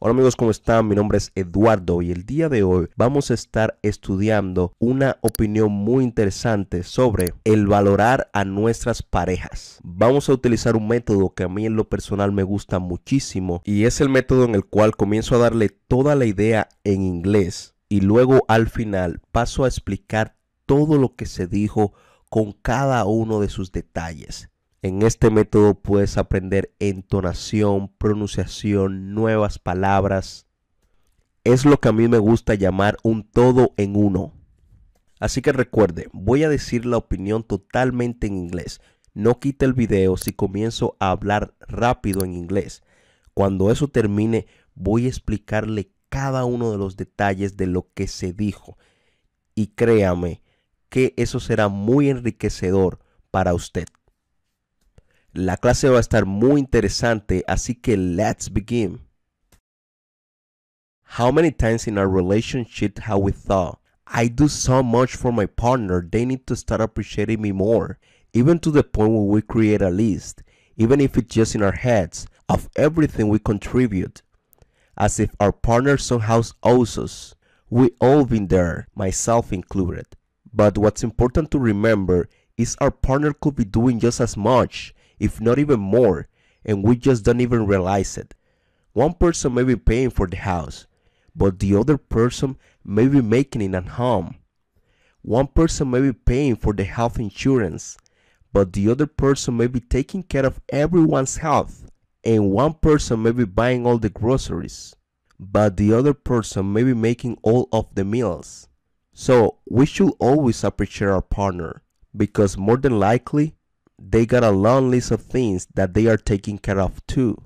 Hola amigos, ¿cómo están? Mi nombre es Eduardo y el día de hoy vamos a estar estudiando una opinión muy interesante sobre el valorar a nuestras parejas. Vamos a utilizar un método que a mí en lo personal me gusta muchísimo y es el método en el cual comienzo a darle toda la idea en inglés y luego al final paso a explicar todo lo que se dijo con cada uno de sus detalles. En este método puedes aprender entonación, pronunciación, nuevas palabras. Es lo que a mí me gusta llamar un todo en uno. Así que recuerde, voy a decir la opinión totalmente en inglés. No quite el video si comienzo a hablar rápido en inglés. Cuando eso termine, voy a explicarle cada uno de los detalles de lo que se dijo. Y créame que eso será muy enriquecedor para usted. La clase va a estar muy interesante, así que let's begin. How many times in our relationship have we thought, I do so much for my partner, they need to start appreciating me more, even to the point where we create a list, even if it's just in our heads, of everything we contribute, as if our partner somehow owes us. We all been there, myself included. But what's important to remember is our partner could be doing just as much if not even more, and we just don't even realize it. One person may be paying for the house, but the other person may be making it at home. One person may be paying for the health insurance, but the other person may be taking care of everyone's health. And one person may be buying all the groceries, but the other person may be making all of the meals. So we should always appreciate our partner because more than likely they got a long list of things that they are taking care of too.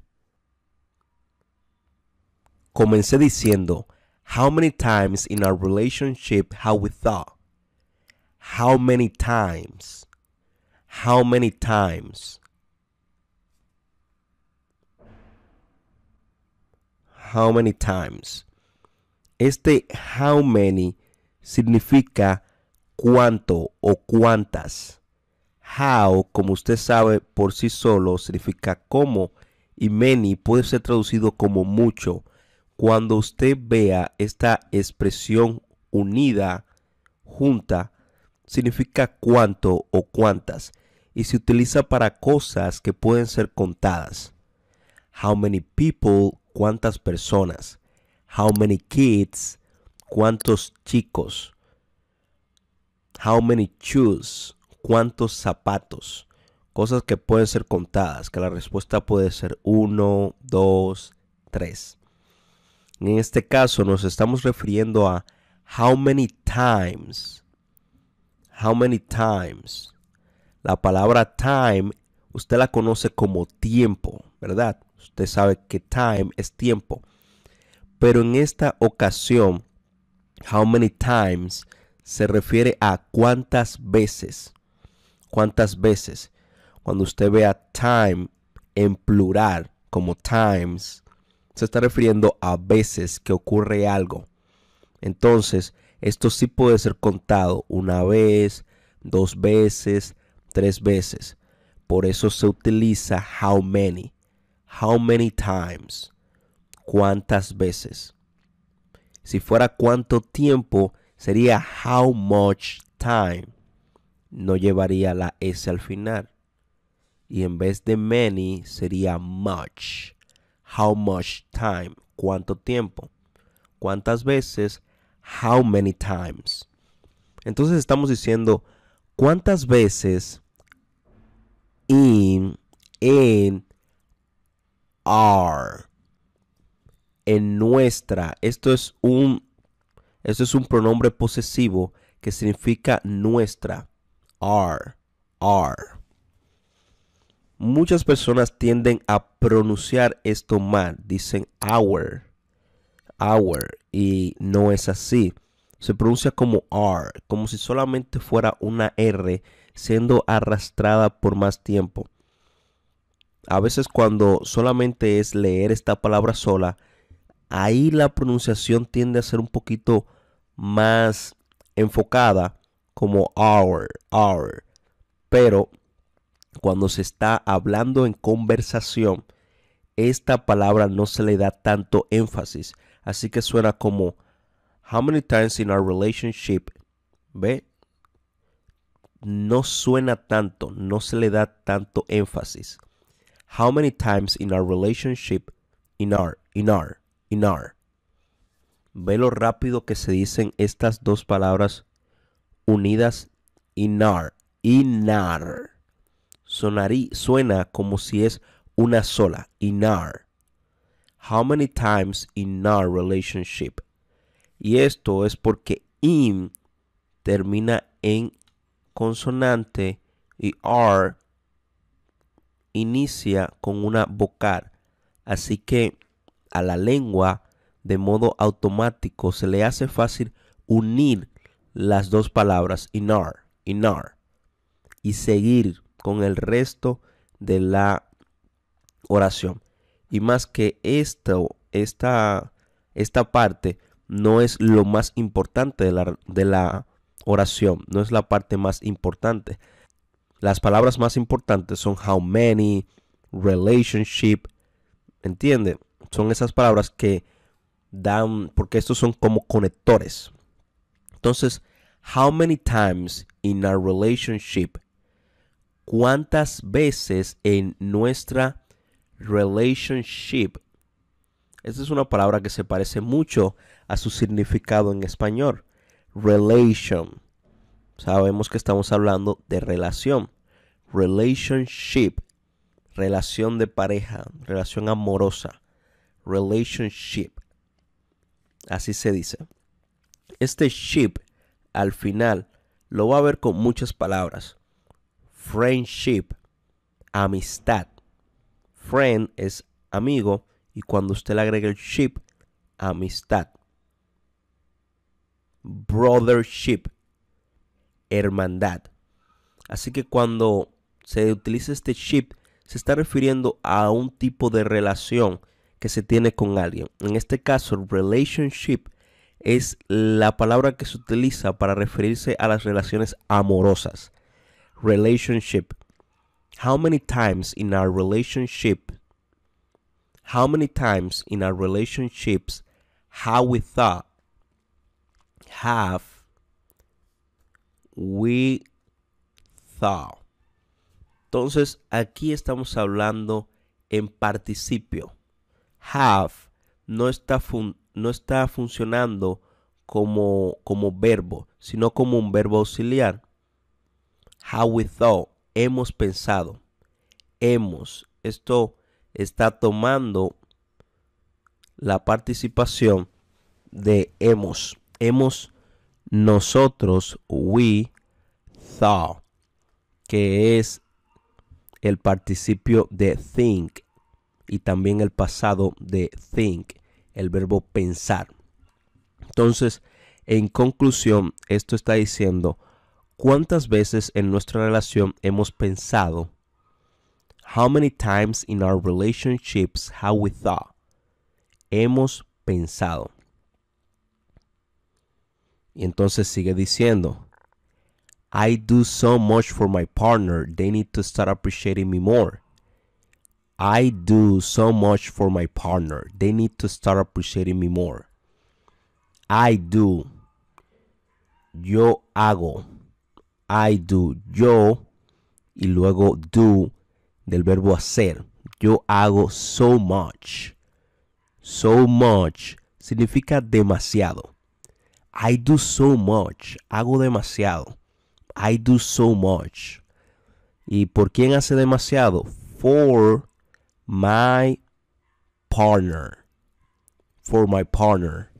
Comencé diciendo, how many times in our relationship have we thought? How many times? How many times? How many times? Este how many significa cuánto o cuántas. How, como usted sabe por sí solo, significa como y many puede ser traducido como mucho. Cuando usted vea esta expresión unida, junta, significa cuánto o cuántas y se utiliza para cosas que pueden ser contadas. How many people, cuántas personas. How many kids, cuántos chicos. How many shoes, cuántos zapatos. Cosas que pueden ser contadas, que la respuesta puede ser 1, 2, 3. En este caso nos estamos refiriendo a how many times. How many times. La palabra time usted la conoce como tiempo, ¿verdad? Usted sabe que time es tiempo. Pero en esta ocasión, how many times se refiere a cuántas veces. ¿Cuántas veces cuando usted vea time en plural como times, se está refiriendo a veces que ocurre algo? Entonces, esto sí puede ser contado una vez, dos veces, tres veces. Por eso se utiliza how many. How many times. ¿Cuántas veces? Si fuera cuánto tiempo, sería how much time no llevaría la S al final. Y en vez de many sería much. How much time? ¿Cuánto tiempo? ¿Cuántas veces? How many times? Entonces estamos diciendo cuántas veces in, in, are, en nuestra. Esto es un, esto es un pronombre posesivo que significa nuestra. R, R. Muchas personas tienden a pronunciar esto mal, dicen our Our. y no es así. Se pronuncia como R, como si solamente fuera una R siendo arrastrada por más tiempo. A veces cuando solamente es leer esta palabra sola, ahí la pronunciación tiende a ser un poquito más enfocada como our, our. Pero cuando se está hablando en conversación, esta palabra no se le da tanto énfasis. Así que suena como how many times in our relationship, ¿ve? No suena tanto, no se le da tanto énfasis. How many times in our relationship, in our, in our, in our. Ve lo rápido que se dicen estas dos palabras Unidas INAR. INAR. Sonarí, suena como si es una sola. INAR. How many times in our relationship? Y esto es porque IN termina en consonante y r inicia con una vocal. Así que a la lengua de modo automático se le hace fácil unir las dos palabras inar, inar, y seguir con el resto de la oración. Y más que esto, esta, esta parte no es lo más importante de la, de la oración, no es la parte más importante. Las palabras más importantes son how many, relationship, ¿entiende? Son esas palabras que dan, porque estos son como conectores entonces, how many times in our relationship? ¿Cuántas veces en nuestra relationship? Esta es una palabra que se parece mucho a su significado en español. Relation. Sabemos que estamos hablando de relación. Relationship. Relación de pareja. Relación amorosa. Relationship. Así se dice. Este ship al final lo va a ver con muchas palabras. Friendship, amistad. Friend es amigo y cuando usted le agrega el ship, amistad. Brothership, hermandad. Así que cuando se utiliza este ship, se está refiriendo a un tipo de relación que se tiene con alguien. En este caso, relationship es la palabra que se utiliza para referirse a las relaciones amorosas. Relationship. How many times in our relationship, how many times in our relationships how we thought, have we thought. Entonces aquí estamos hablando en participio. Have no está, no está funcionando como, verbo, sino como un verbo auxiliar. How we thought, hemos pensado, hemos. Esto está tomando la participación de hemos. Hemos nosotros, we thought, que es el participio de think y también el pasado de think el verbo pensar. Entonces, en conclusión, esto está diciendo cuántas veces en nuestra relación hemos pensado. How many times in our relationships have we thought? Hemos pensado. Y entonces sigue diciendo, I do so much for my partner, they need to start appreciating me more. I do so much for my partner. They need to start appreciating me more. I do. Yo hago. I do. Yo. Y luego do del verbo hacer. Yo hago so much. So much significa demasiado. I do so much. Hago demasiado. I do so much. ¿Y por quién hace demasiado? For my partner. For my partner.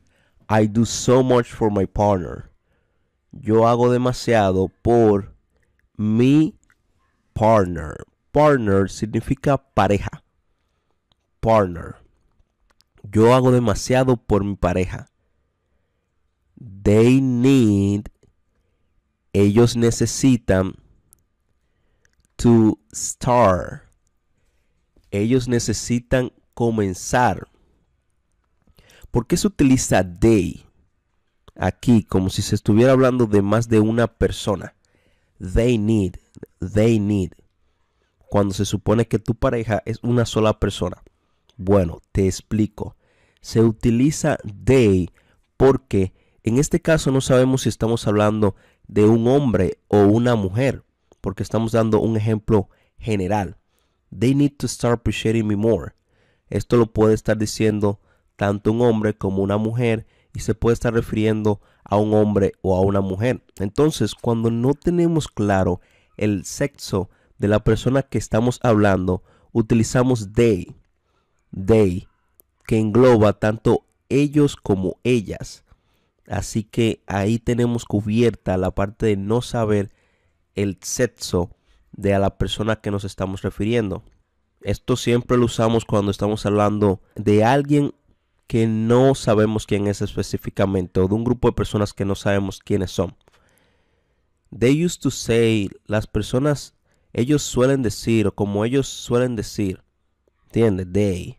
I do so much for my partner. Yo hago demasiado por mi partner. Partner significa pareja. Partner. Yo hago demasiado por mi pareja. They need. Ellos necesitan. To star ellos necesitan comenzar. ¿Por qué se utiliza they aquí como si se estuviera hablando de más de una persona? They need, they need. Cuando se supone que tu pareja es una sola persona. Bueno, te explico. Se utiliza they porque en este caso no sabemos si estamos hablando de un hombre o una mujer, porque estamos dando un ejemplo general. They need to start appreciating me more. Esto lo puede estar diciendo tanto un hombre como una mujer y se puede estar refiriendo a un hombre o a una mujer. Entonces, cuando no tenemos claro el sexo de la persona que estamos hablando, utilizamos they, they, que engloba tanto ellos como ellas. Así que ahí tenemos cubierta la parte de no saber el sexo de a la persona que nos estamos refiriendo. Esto siempre lo usamos cuando estamos hablando de alguien que no sabemos quién es específicamente o de un grupo de personas que no sabemos quiénes son. They used to say, las personas, ellos suelen decir, o como ellos suelen decir, ¿entiendes? They.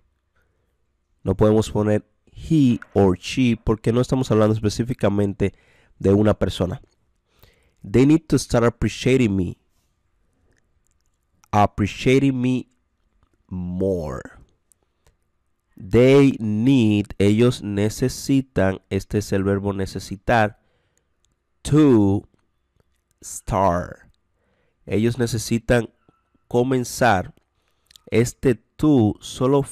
No podemos poner he or she porque no estamos hablando específicamente de una persona. They need to start appreciating me appreciating me more. They need, ellos necesitan, este es el verbo necesitar, to start. Ellos necesitan comenzar. Este tú solo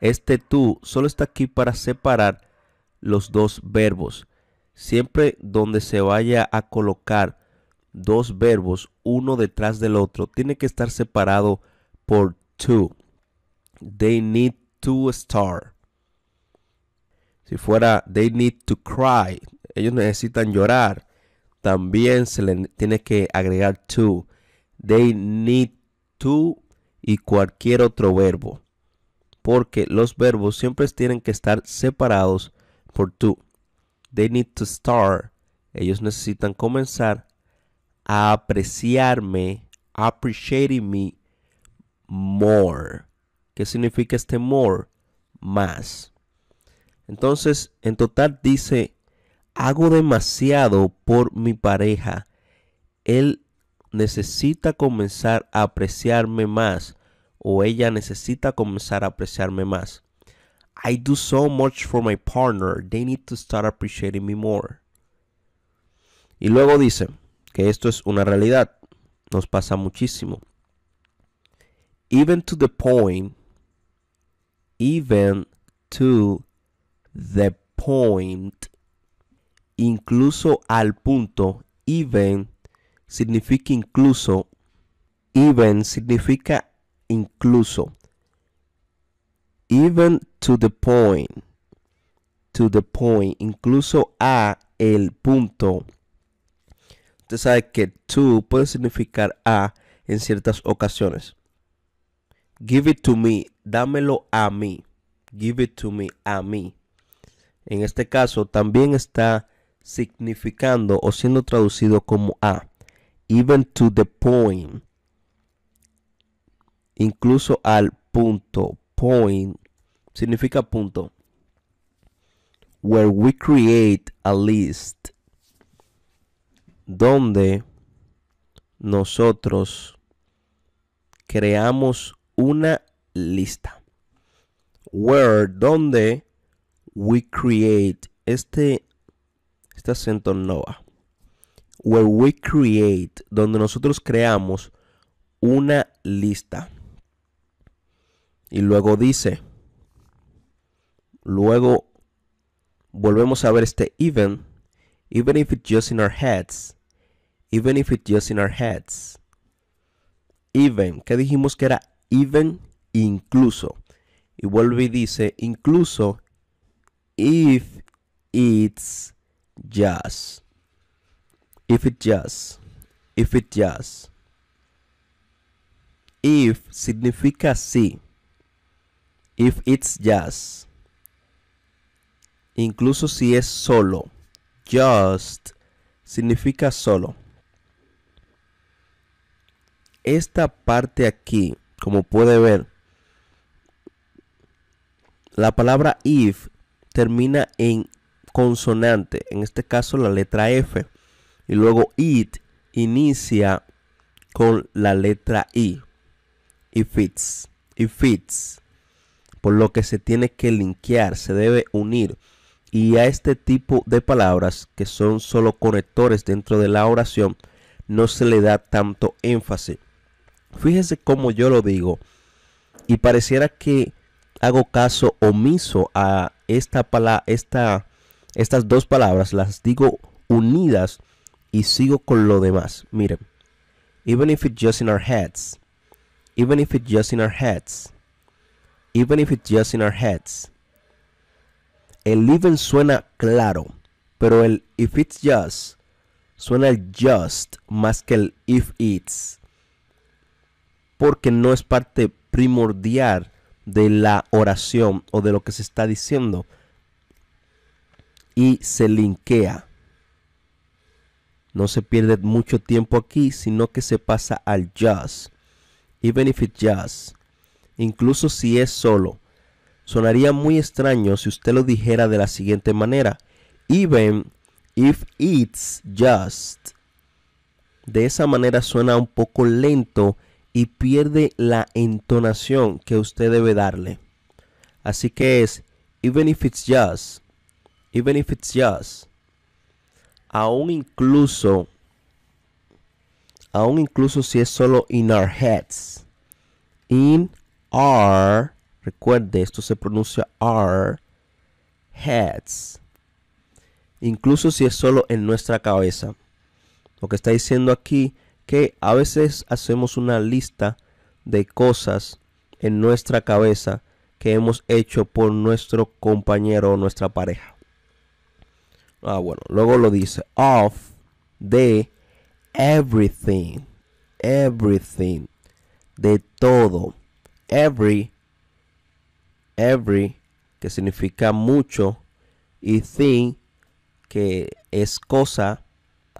este tú solo está aquí para separar los dos verbos. Siempre donde se vaya a colocar dos verbos uno detrás del otro tiene que estar separado por to. They need to start. Si fuera they need to cry, ellos necesitan llorar, también se le tiene que agregar to. They need to y cualquier otro verbo. Porque los verbos siempre tienen que estar separados por to. They need to start. Ellos necesitan comenzar apreciarme, appreciating me more. ¿Qué significa este more? Más. Entonces, en total dice, hago demasiado por mi pareja. Él necesita comenzar a apreciarme más o ella necesita comenzar a apreciarme más. I do so much for my partner. They need to start appreciating me more. Y luego dice, que esto es una realidad, nos pasa muchísimo. Even to the point, even to the point, incluso al punto, even significa incluso, even significa incluso, even to the point, to the point, incluso a el punto usted sabe que to puede significar a en ciertas ocasiones. Give it to me, dámelo a mí. Give it to me, a mí. En este caso también está significando o siendo traducido como a. Even to the point. Incluso al punto. Point significa punto. Where we create a list donde nosotros creamos una lista. Where, donde we create, este, este acento nova. Where we create, donde nosotros creamos una lista. Y luego dice, luego volvemos a ver este even, even if it's just in our heads even if it's just in our heads. Even, ¿qué dijimos que era even? Incluso. Y vuelve y dice, incluso if it's just. If it just. If it just. If significa sí. If it's just. Incluso si es solo. Just significa solo esta parte aquí, como puede ver, la palabra if termina en consonante, en este caso la letra F, y luego it inicia con la letra I. y fits y fits por lo que se tiene que linkear, se debe unir. Y a este tipo de palabras que son solo conectores dentro de la oración, no se le da tanto énfasis. Fíjese cómo yo lo digo. Y pareciera que hago caso omiso a esta palabra, esta, estas dos palabras, las digo unidas y sigo con lo demás. Miren, even if it's just in our heads, even if it's just in our heads, even if it's just in our heads. El even suena claro, pero el if it's just suena el just más que el if it's porque no es parte primordial de la oración o de lo que se está diciendo. Y se linkea. No se pierde mucho tiempo aquí, sino que se pasa al just. Even if it's just. Incluso si es solo. Sonaría muy extraño si usted lo dijera de la siguiente manera. Even if it's just. De esa manera suena un poco lento y pierde la entonación que usted debe darle. Así que es, even if it's just, even if it's just, aún incluso, aún incluso si es solo in our heads, in our, recuerde, esto se pronuncia our heads, incluso si es solo en nuestra cabeza. Lo que está diciendo aquí que a veces hacemos una lista de cosas en nuestra cabeza que hemos hecho por nuestro compañero o nuestra pareja. Ah, bueno, luego lo dice off de everything, everything, de todo, every, every, que significa mucho, y thing, que es cosa.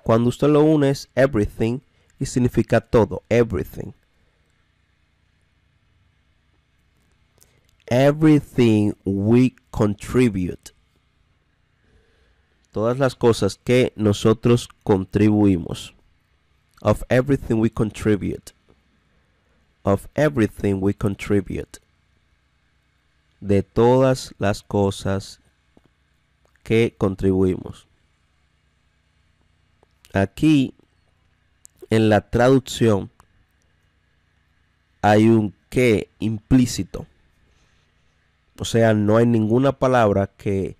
Cuando usted lo une es everything, y significa todo, everything. Everything we contribute. Todas las cosas que nosotros contribuimos. Of everything we contribute. Of everything we contribute. De todas las cosas que contribuimos. Aquí en la traducción hay un que implícito. O sea, no hay ninguna palabra que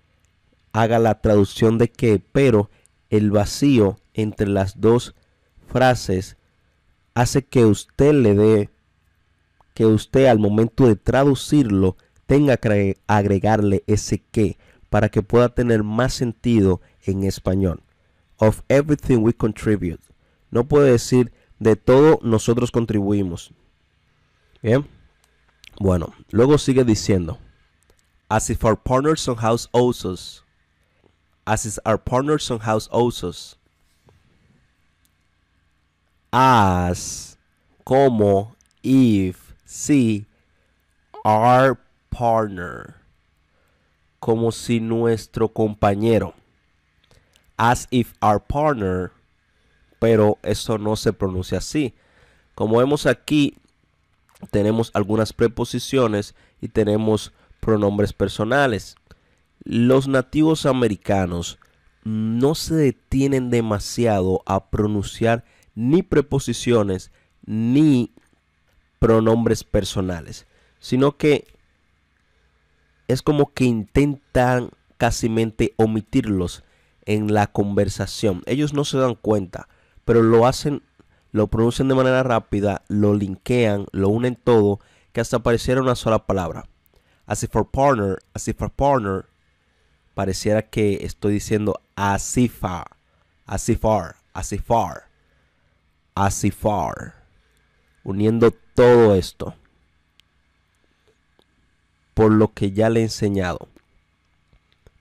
haga la traducción de que, pero el vacío entre las dos frases hace que usted le dé, que usted al momento de traducirlo tenga que agregarle ese que para que pueda tener más sentido en español. Of everything we contribute, no puede decir de todo nosotros contribuimos. Bien. Bueno, luego sigue diciendo. As if our partners son house osos. As if our partners son house osos. As, como, if, si, our partner. Como si nuestro compañero. As if our partner pero eso no se pronuncia así. Como vemos aquí, tenemos algunas preposiciones y tenemos pronombres personales. Los nativos americanos no se detienen demasiado a pronunciar ni preposiciones ni pronombres personales, sino que es como que intentan casi omitirlos en la conversación. Ellos no se dan cuenta pero lo hacen, lo producen de manera rápida, lo linkean, lo unen todo, que hasta pareciera una sola palabra. Así for partner, así for partner, pareciera que estoy diciendo así far, así far, así far, así far, uniendo todo esto por lo que ya le he enseñado.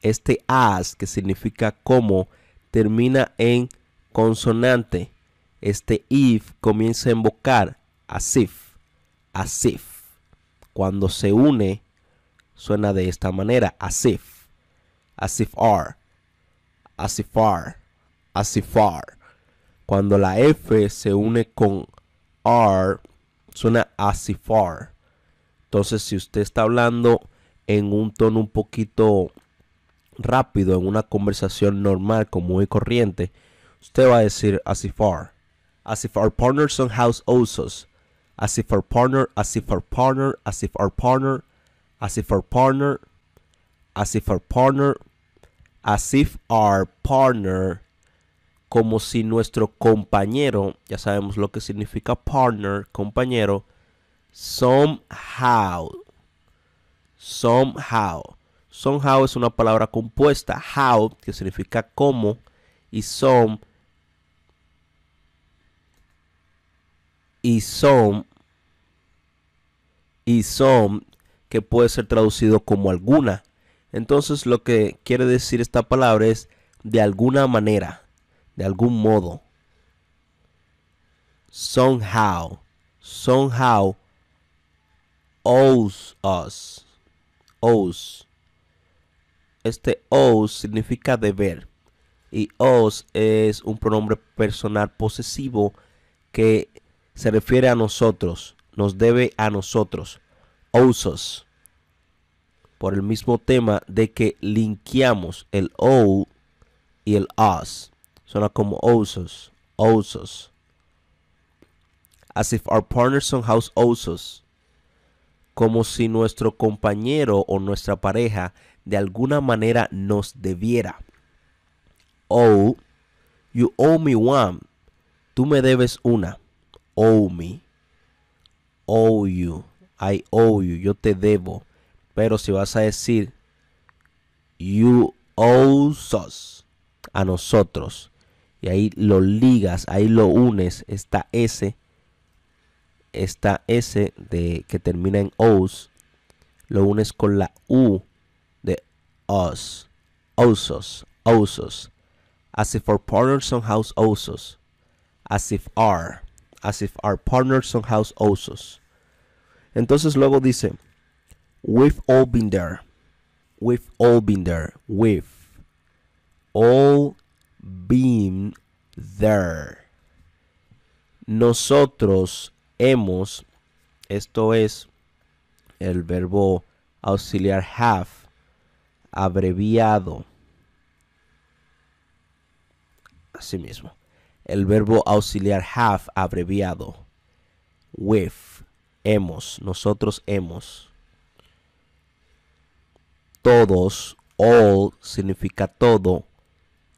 Este as, que significa como, termina en consonante, este if comienza a invocar a sif. Cuando se une, suena de esta manera, far. a si far Cuando la F se une con R, suena far. Entonces, si usted está hablando en un tono un poquito rápido, en una conversación normal, como muy corriente, Usted va a decir as if our. As if our partner somehow owes As if our partner, as if our partner, as if our partner, as if our partner, as if our partner, as if our partner, como si nuestro compañero, ya sabemos lo que significa partner, compañero, somehow, somehow, somehow es una palabra compuesta, how, que significa como, y some, y son y son que puede ser traducido como alguna. Entonces lo que quiere decir esta palabra es de alguna manera, de algún modo. Somehow, somehow owes us, os Este os significa deber y os es un pronombre personal posesivo que se refiere a nosotros, nos debe a nosotros, ousos, por el mismo tema de que linkeamos el O y el as suena como ousos, ousos. As if our partner house ousos, como si nuestro compañero o nuestra pareja de alguna manera nos debiera. O. you owe me one, tú me debes una owe me, owe you, I owe you, yo te debo. Pero si vas a decir, you owe us, a nosotros, y ahí lo ligas, ahí lo unes, esta S, esta S de, que termina en os, lo unes con la U de us, osos, osos, as if our partners house osos, as if are as if our partners somehow house us. Entonces luego dice, we've all been there. We've all been there. We've all been there. Nosotros hemos, esto es el verbo auxiliar have, abreviado. Así mismo el verbo auxiliar have abreviado. With, hemos, nosotros hemos. Todos, all significa todo.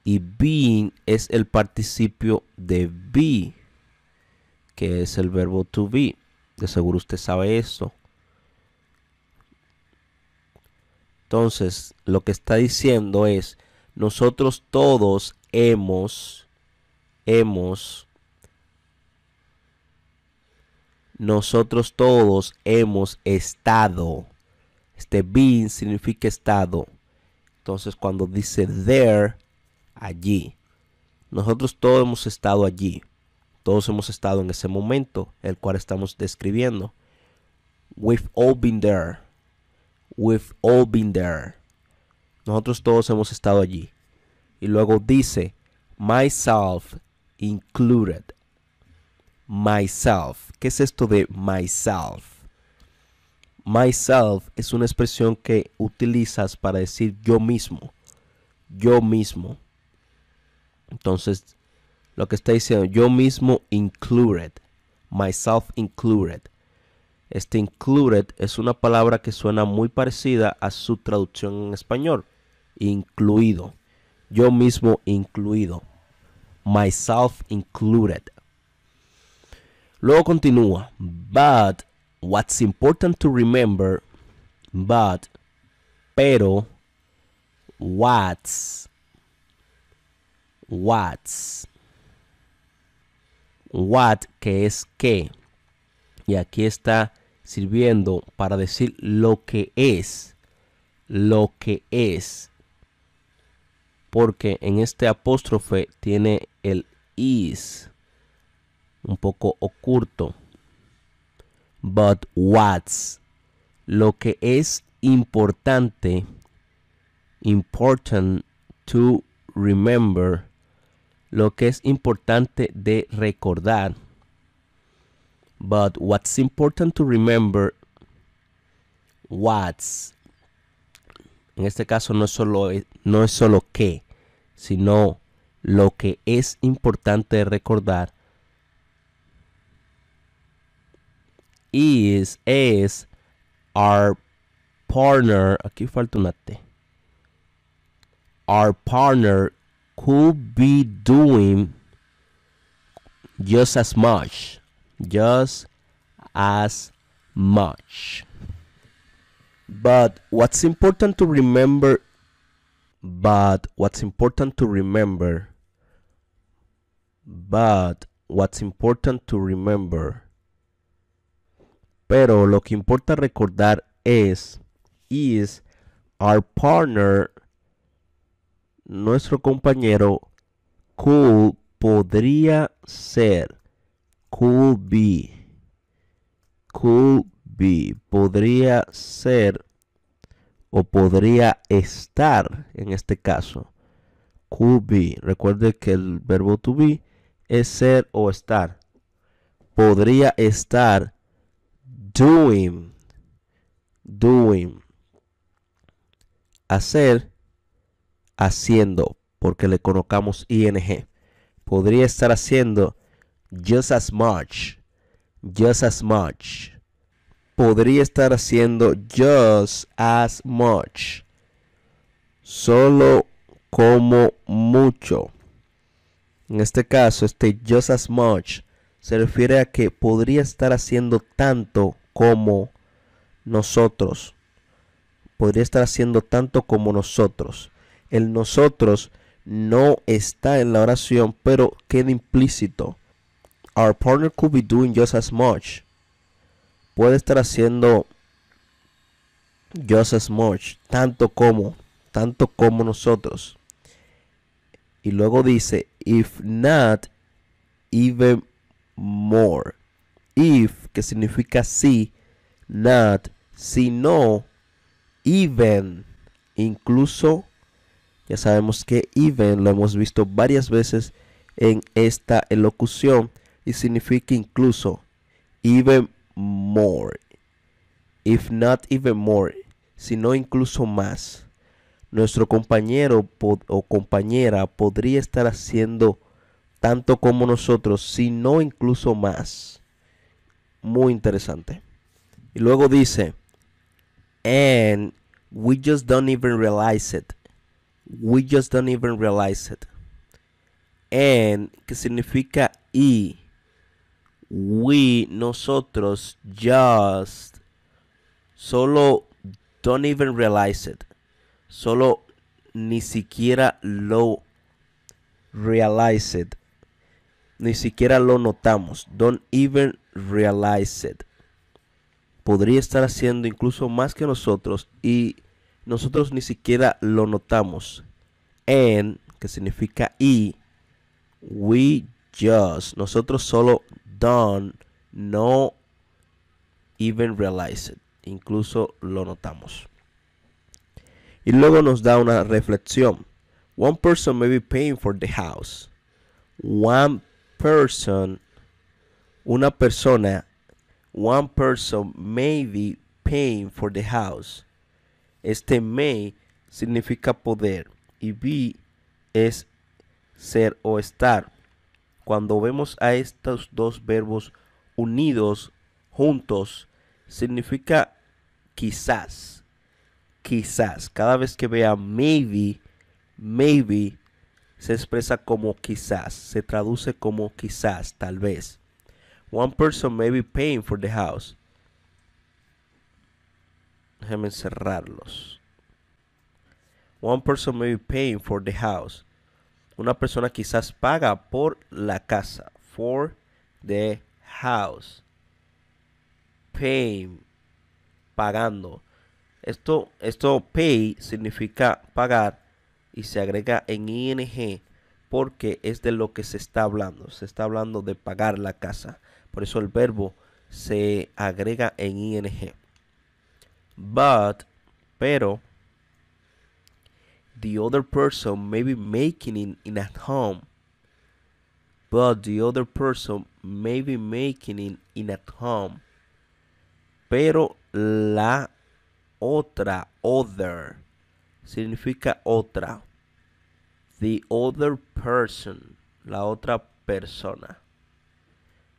Y being es el participio de be, que es el verbo to be. De seguro usted sabe eso. Entonces, lo que está diciendo es, nosotros todos hemos hemos, nosotros todos hemos estado. Este been significa estado. Entonces cuando dice there, allí. Nosotros todos hemos estado allí. Todos hemos estado en ese momento, el cual estamos describiendo. We've all been there. We've all been there. Nosotros todos hemos estado allí. Y luego dice, myself included. Myself. ¿Qué es esto de myself? Myself es una expresión que utilizas para decir yo mismo. Yo mismo. Entonces, lo que está diciendo, yo mismo included. Myself included. Este included es una palabra que suena muy parecida a su traducción en español. Incluido. Yo mismo incluido myself included. Luego continúa, but what's important to remember, but, pero, what's, what's, what, que es que. Y aquí está sirviendo para decir lo que es, lo que es. Porque en este apóstrofe tiene el is, un poco oculto. But what's, lo que es importante, important to remember, lo que es importante de recordar. But what's important to remember, what's. En este caso no es solo, no es solo qué, sino Lo que es importante recordar is, es, our partner, aquí falta una T. Our partner could be doing just as much, just as much. But what's important to remember, but what's important to remember But what's important to remember. Pero lo que importa recordar es, is our partner, nuestro compañero, could, podría ser, could be, could be, podría ser o podría estar en este caso. Could be. Recuerde que el verbo to be es ser o estar. Podría estar doing, doing. Hacer, haciendo, porque le colocamos ing. Podría estar haciendo just as much, just as much. Podría estar haciendo just as much. Solo como mucho. En este caso, este just as much se refiere a que podría estar haciendo tanto como nosotros. Podría estar haciendo tanto como nosotros. El nosotros no está en la oración, pero queda implícito. Our partner could be doing just as much. Puede estar haciendo just as much, tanto como, tanto como nosotros. Y luego dice, if not, even more. If, que significa si, not, sino, no, even, incluso, ya sabemos que even lo hemos visto varias veces en esta elocución y significa incluso, even more. If not even more, sino incluso más nuestro compañero o compañera podría estar haciendo tanto como nosotros, si no incluso más. Muy interesante. Y luego dice, and we just don't even realize it. We just don't even realize it. And, que significa y. We, nosotros, just. Solo don't even realize it solo ni siquiera lo realized, Ni siquiera lo notamos. Don't even realize it. Podría estar haciendo incluso más que nosotros y nosotros ni siquiera lo notamos. en que significa y, we just, nosotros solo don't, no even realize it. Incluso lo notamos. Y luego nos da una reflexión. One person may be paying for the house. One person, una persona, one person may be paying for the house. Este may significa poder y be es ser o estar. Cuando vemos a estos dos verbos unidos, juntos, significa quizás quizás. Cada vez que vea maybe, maybe se expresa como quizás, se traduce como quizás, tal vez. One person may be paying for the house. Déjenme cerrarlos. One person may be paying for the house. Una persona quizás paga por la casa. For the house. Paying. Pagando. Esto, esto pay significa pagar y se agrega en ing porque es de lo que se está hablando. Se está hablando de pagar la casa. Por eso el verbo se agrega en ing. But, pero, the other person may be making it in at home. But the other person may be making it in at home. Pero la otra, other, significa otra. The other person, la otra persona.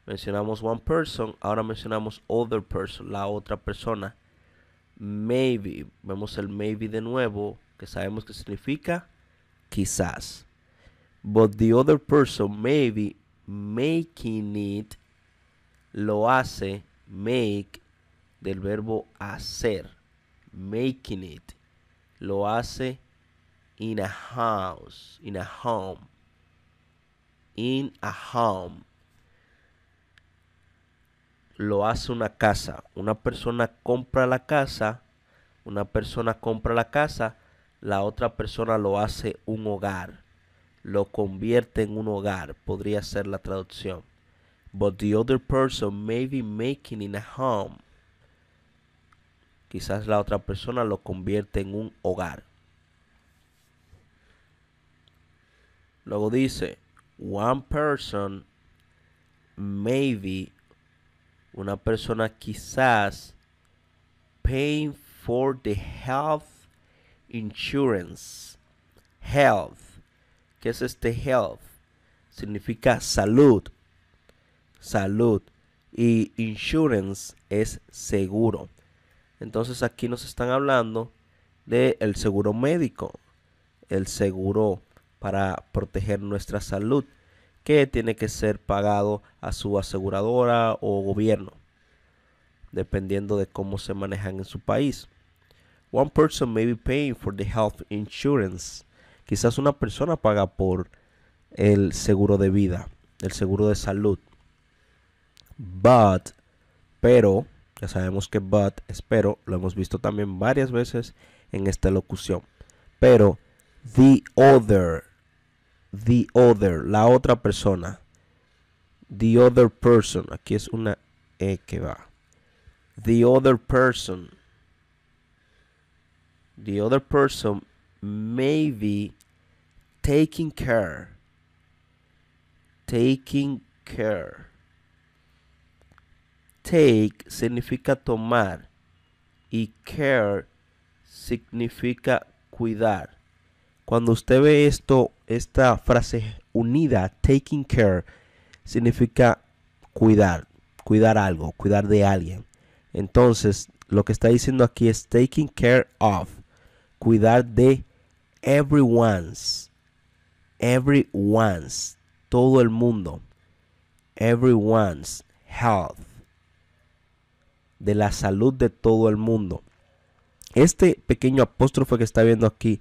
Mencionamos one person, ahora mencionamos other person, la otra persona. Maybe, vemos el maybe de nuevo, que sabemos que significa quizás. But the other person, maybe, making it, lo hace, make, del verbo hacer making it. Lo hace in a house, in a home. In a home. Lo hace una casa. Una persona compra la casa. Una persona compra la casa. La otra persona lo hace un hogar. Lo convierte en un hogar. Podría ser la traducción. But the other person may be making in a home quizás la otra persona lo convierte en un hogar. Luego dice, one person, maybe, una persona quizás, paying for the health insurance. Health. ¿Qué es este health? Significa salud. Salud. Y insurance es seguro. Entonces aquí nos están hablando del seguro médico, el seguro para proteger nuestra salud, que tiene que ser pagado a su aseguradora o gobierno, dependiendo de cómo se manejan en su país. One person may be paying for the health insurance. Quizás una persona paga por el seguro de vida, el seguro de salud. But, pero ya sabemos que but, espero, lo hemos visto también varias veces en esta locución. Pero the other, the other, la otra persona, the other person, aquí es una E que va. The other person, the other person maybe taking care, taking care Take significa tomar y care significa cuidar. Cuando usted ve esto, esta frase unida, taking care, significa cuidar, cuidar algo, cuidar de alguien. Entonces, lo que está diciendo aquí es taking care of, cuidar de everyone's, everyone's, todo el mundo, everyone's health de la salud de todo el mundo. Este pequeño apóstrofe que está viendo aquí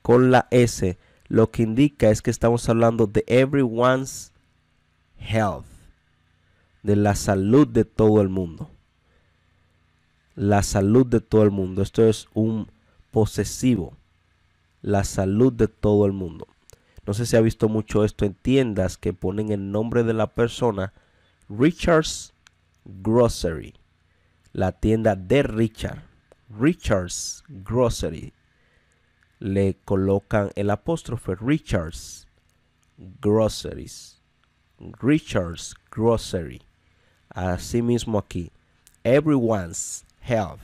con la S, lo que indica es que estamos hablando de everyone's health, de la salud de todo el mundo. La salud de todo el mundo. Esto es un posesivo. La salud de todo el mundo. No sé si ha visto mucho esto en tiendas que ponen el nombre de la persona Richard's Grocery la tienda de Richard, Richards Grocery. Le colocan el apóstrofe Richards Groceries. Richards Grocery. Asimismo aquí. Everyone's health.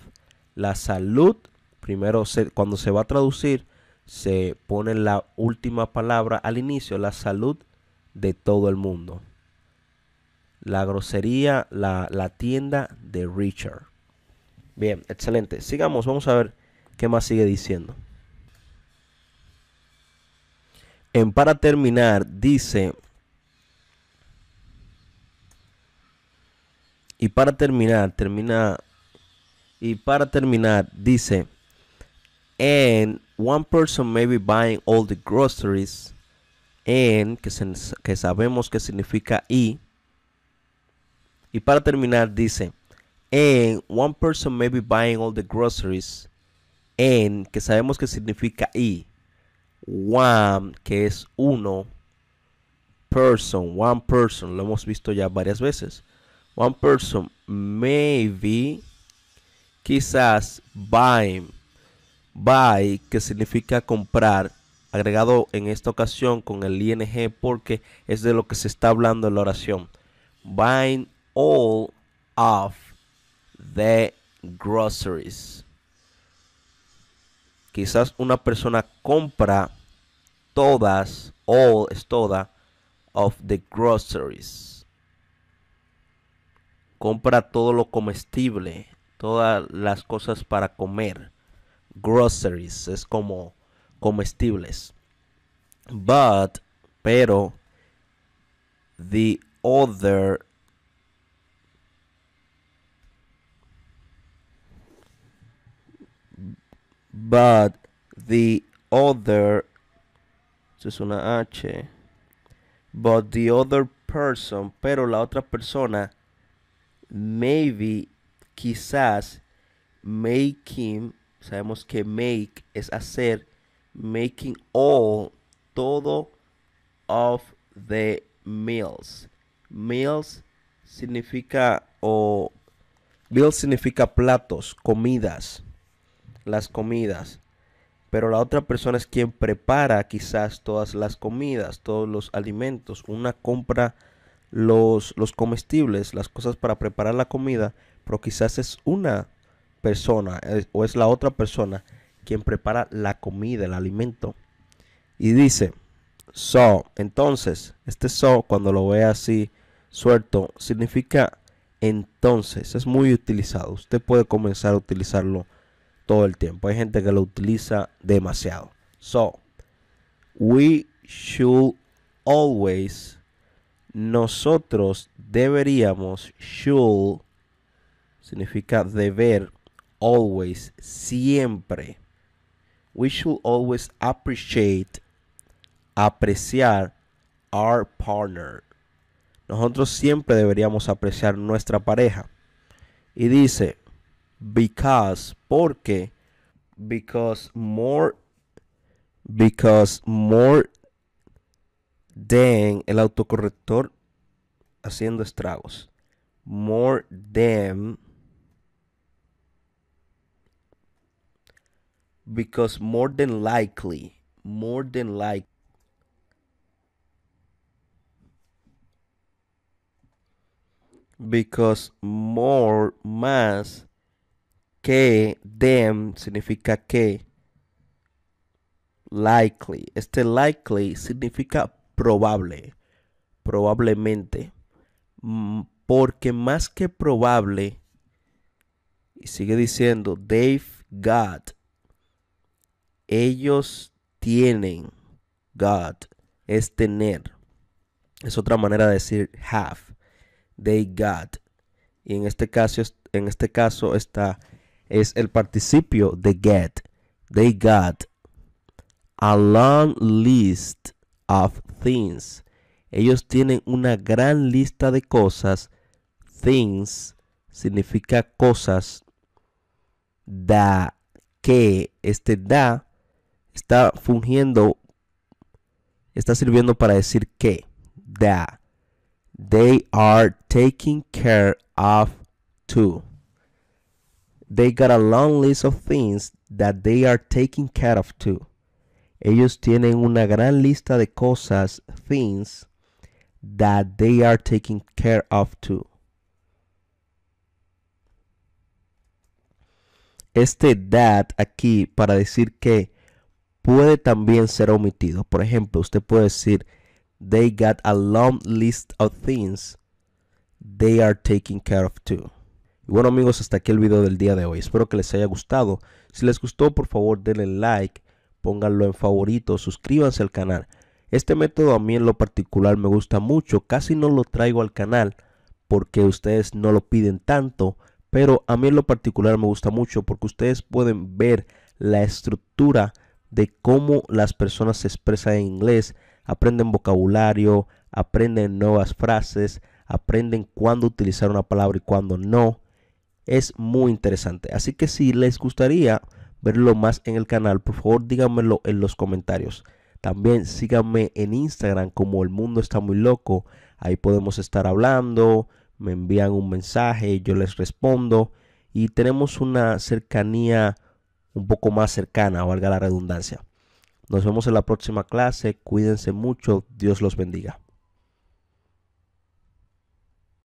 La salud. Primero, cuando se va a traducir, se pone la última palabra al inicio. La salud de todo el mundo la grosería, la, tienda de Richard. Bien, excelente. Sigamos, vamos a ver qué más sigue diciendo. En para terminar, dice, y para terminar, termina, y para terminar, dice, and one person may be buying all the groceries, and, que, que sabemos que significa y, y para terminar, dice, and one person may be buying all the groceries, En que sabemos que significa y, one, que es uno, person, one person, lo hemos visto ya varias veces. One person, maybe, quizás, buying, buy, que significa comprar, agregado en esta ocasión con el ing porque es de lo que se está hablando en la oración. Buying all of the groceries. Quizás una persona compra todas, all es toda, of the groceries. Compra todo lo comestible, todas las cosas para comer. Groceries es como comestibles. But, pero, the other but the other, esto es una H, but the other person, pero la otra persona, maybe, quizás, making, sabemos que make es hacer, making all, todo of the meals. Meals significa, o, significa platos, comidas las comidas, pero la otra persona es quien prepara quizás todas las comidas, todos los alimentos. Una compra los, los comestibles, las cosas para preparar la comida, pero quizás es una persona eh, o es la otra persona quien prepara la comida, el alimento. Y dice, so, entonces, este so cuando lo ve así suelto, significa entonces, es muy utilizado. Usted puede comenzar a utilizarlo todo el tiempo. Hay gente que lo utiliza demasiado. So, we should always, nosotros deberíamos, should, significa deber, always, siempre. We should always appreciate, apreciar our partner. Nosotros siempre deberíamos apreciar nuestra pareja. Y dice, because, porque, because more, because more than el autocorrector haciendo estragos. More than, because more than likely, more than like, because more mass. que Them... significa que likely. Este likely significa probable, probablemente. Mm, porque más que probable, y sigue diciendo, they've got, ellos tienen, God es tener. Es otra manera de decir have. They got. Y en este caso, en este caso está es el participio de get. They got a long list of things. Ellos tienen una gran lista de cosas. Things significa cosas. Da, que, este da está fungiendo, está sirviendo para decir que. Da. They are taking care of to They got a long list of things that they are taking care of too. Ellos tienen una gran lista de cosas, things, that they are taking care of too. Este that aquí para decir que puede también ser omitido. Por ejemplo, usted puede decir, they got a long list of things they are taking care of too. Y bueno amigos, hasta aquí el video del día de hoy. Espero que les haya gustado. Si les gustó, por favor denle like, pónganlo en favorito, suscríbanse al canal. Este método a mí en lo particular me gusta mucho, casi no lo traigo al canal porque ustedes no lo piden tanto, pero a mí en lo particular me gusta mucho porque ustedes pueden ver la estructura de cómo las personas se expresan en inglés, aprenden vocabulario, aprenden nuevas frases, aprenden cuándo utilizar una palabra y cuándo no es muy interesante. Así que si les gustaría verlo más en el canal, por favor díganmelo en los comentarios. También síganme en Instagram como el mundo está muy loco. Ahí podemos estar hablando, me envían un mensaje, yo les respondo y tenemos una cercanía un poco más cercana, valga la redundancia. Nos vemos en la próxima clase, cuídense mucho, Dios los bendiga.